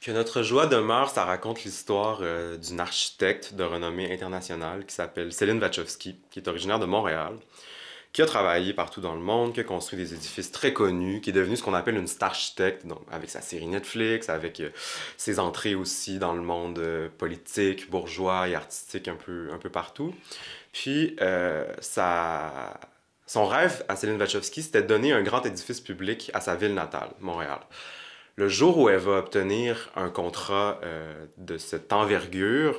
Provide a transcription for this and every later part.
Que notre joie demeure, ça raconte l'histoire euh, d'une architecte de renommée internationale qui s'appelle Céline Wachowski, qui est originaire de Montréal, qui a travaillé partout dans le monde, qui a construit des édifices très connus, qui est devenue ce qu'on appelle une star architecte, avec sa série Netflix, avec euh, ses entrées aussi dans le monde euh, politique, bourgeois et artistique un peu, partout. Puis, son rêve à Céline Wachowski, c'était de donner un grand édifice public à sa ville natale, Montréal. Le jour où elle va obtenir un contrat euh, de cette envergure,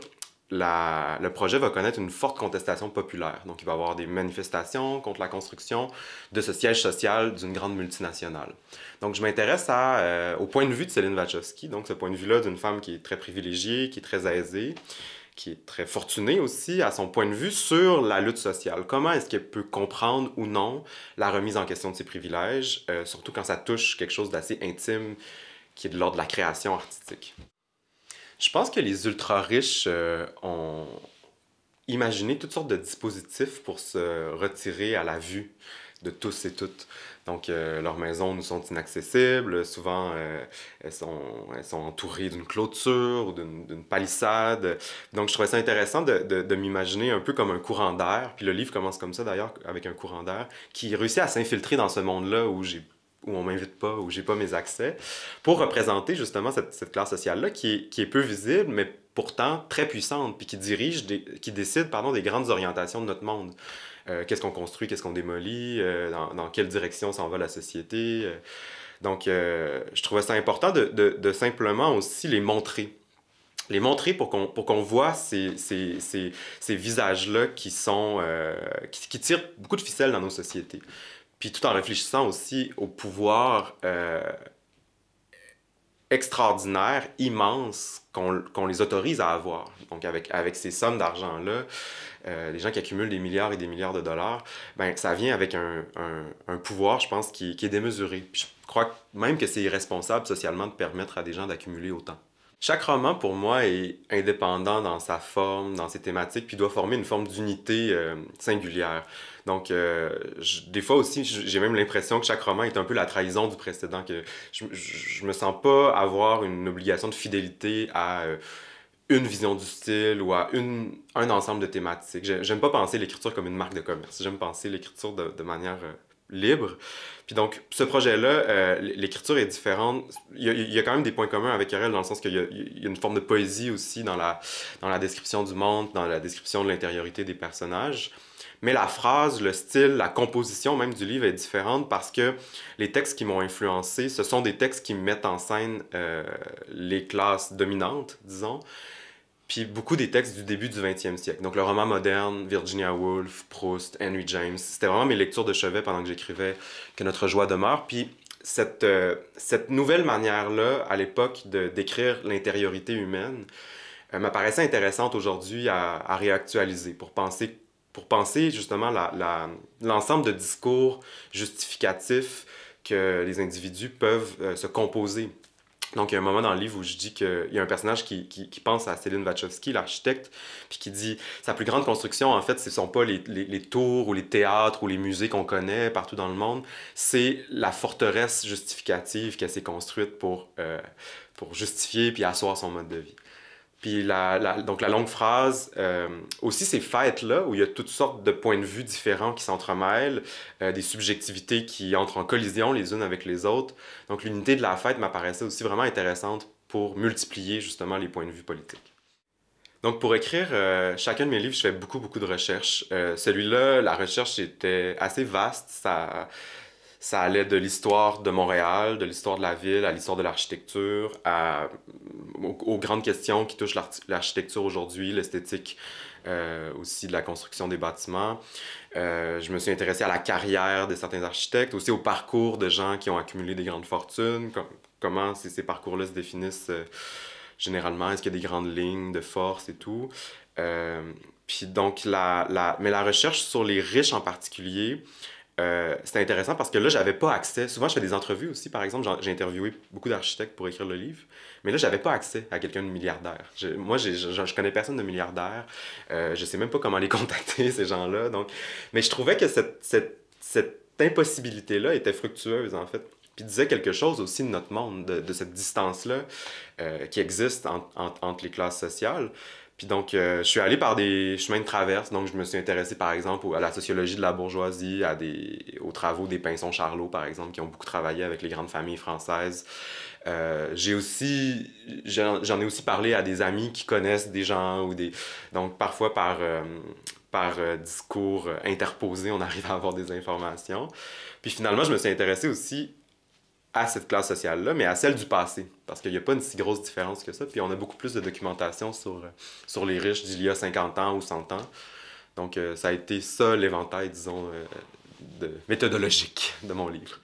le projet va connaître une forte contestation populaire. Donc, il va y avoir des manifestations contre la construction de ce siège social d'une grande multinationale. Donc, je m'intéresse euh, au point de vue de Céline Wachowski, donc ce point de vue-là d'une femme qui est très privilégiée, qui est très aisée, qui est très fortunée aussi à son point de vue sur la lutte sociale. Comment est-ce qu'elle peut comprendre ou non la remise en question de ses privilèges, euh, surtout quand ça touche quelque chose d'assez intime qui est de l'ordre de la création artistique. Je pense que les ultra-riches euh, ont imaginé toutes sortes de dispositifs pour se retirer à la vue de tous et toutes. Donc, euh, leurs maisons nous sont inaccessibles. Souvent, euh, elles, sont, sont, entourées d'une clôture ou d'une palissade. Donc, je trouvais ça intéressant de, de m'imaginer un peu comme un courant d'air. Puis le livre commence comme ça, d'ailleurs, avec un courant d'air qui réussit à s'infiltrer dans ce monde-là où j'ai où on m'invite pas, où j'ai pas mes accès, pour représenter justement cette, cette classe sociale-là qui est, qui est, peu visible, mais pourtant très puissante, puis qui dirige, qui décide pardon, des grandes orientations de notre monde. Euh, qu'est-ce qu'on construit, qu'est-ce qu'on démolit, euh, dans, dans, quelle direction s'en va la société. Euh. donc, je trouvais ça important de, de, simplement aussi les montrer. Les montrer pour qu'on, pour qu'on voit ces, ces, ces, ces visages-là qui, sont, qui, qui tirent beaucoup de ficelles dans nos sociétés. Puis tout en réfléchissant aussi au pouvoir euh, extraordinaire, immense qu'on les autorise à avoir. Donc avec, avec ces sommes d'argent-là, les euh, gens qui accumulent des milliards et des milliards de dollars, ben, ça vient avec un, pouvoir, je pense, qui, qui est démesuré. je crois même que c'est irresponsable socialement de permettre à des gens d'accumuler autant. Chaque roman, pour moi, est indépendant dans sa forme, dans ses thématiques, puis doit former une forme d'unité euh, singulière. Donc, euh, des fois aussi, j'ai même l'impression que chaque roman est un peu la trahison du précédent, que je, ne me sens pas avoir une obligation de fidélité à... Euh, une vision du style ou à une, un ensemble de thématiques. J'aime pas penser l'écriture comme une marque de commerce. J'aime penser l'écriture de, manière libre. Puis donc, ce projet-là, euh, l'écriture est différente. Il y, a, quand même des points communs avec Ariel dans le sens qu'il y, a une forme de poésie aussi dans la, dans la description du monde, dans la description de l'intériorité des personnages. Mais la phrase, le style, la composition même du livre est différente parce que les textes qui m'ont influencé, ce sont des textes qui mettent en scène euh, les classes dominantes, disons puis beaucoup des textes du début du 20e siècle. Donc le roman moderne, Virginia Woolf, Proust, Henry James, c'était vraiment mes lectures de chevet pendant que j'écrivais Que notre joie demeure. Puis cette, euh, cette nouvelle manière-là, à l'époque, de d'écrire l'intériorité humaine, euh, m'apparaissait intéressante aujourd'hui à, réactualiser pour penser, pour penser justement l'ensemble de discours justificatifs que les individus peuvent euh, se composer donc, il y a un moment dans le livre où je dis qu'il y a un personnage qui, pense à Céline Wachowski, l'architecte, puis qui dit sa plus grande construction, en fait, ce ne sont pas les, tours ou les théâtres ou les musées qu'on connaît partout dans le monde, c'est la forteresse justificative qu'elle s'est construite pour, euh, pour justifier puis asseoir son mode de vie. Puis la, donc la longue phrase, euh, aussi ces fêtes-là, où il y a toutes sortes de points de vue différents qui s'entremêlent, euh, des subjectivités qui entrent en collision les unes avec les autres. Donc l'unité de la fête m'apparaissait aussi vraiment intéressante pour multiplier justement les points de vue politiques. Donc pour écrire euh, chacun de mes livres, je fais beaucoup, beaucoup de recherches. Celui-là, la recherche était assez vaste. Ça, ça allait de l'histoire de Montréal, de l'histoire de la ville, à l'histoire de l'architecture, mm, aux, aux, grandes questions qui touchent l'architecture aujourd'hui, l'esthétique euh, aussi de la construction des bâtiments. Euh, je me suis intéressé à la carrière de certains architectes, aussi au parcours de gens qui ont accumulé des grandes fortunes, comment ces, parcours-là se définissent euh, généralement, est-ce qu'il y a des grandes lignes de force et tout. puis donc, la, la, mais la recherche sur les riches en particulier, euh, c'était intéressant parce que là, j'avais pas accès. Souvent, je fais des entrevues aussi, par exemple. J'ai interviewé beaucoup d'architectes pour écrire le livre. Mais là, j'avais pas accès à quelqu'un de milliardaire. moi, je, je, connais personne de milliardaire. Euh, je sais même pas comment les contacter, ces gens-là. Donc... Mais je trouvais que cette, cette impossibilité-là était fructueuse, en fait. Puis disait quelque chose aussi de notre monde, de, de cette distance-là euh, qui existe entre les classes sociales. Puis donc, euh, je suis allé par des chemins de traverse. Donc, je me suis intéressé, par exemple, à la sociologie de la bourgeoisie, à des, aux travaux des Pinson-Charlot, par exemple, qui ont beaucoup travaillé avec les grandes familles françaises. Euh, j'ai aussi, j'en ai aussi parlé à des amis qui connaissent des gens ou des... Donc, parfois, par, par discours interposés, on arrive à avoir des informations. Puis finalement, je me suis intéressé aussi à cette classe sociale-là, mais à celle du passé, parce qu'il n'y a pas une si grosse différence que ça. Puis on a beaucoup plus de documentation sur, euh, sur les riches d'il y a 50 ans ou 100 ans. Donc euh, ça a été ça l'éventail, disons, euh, de méthodologique de mon livre.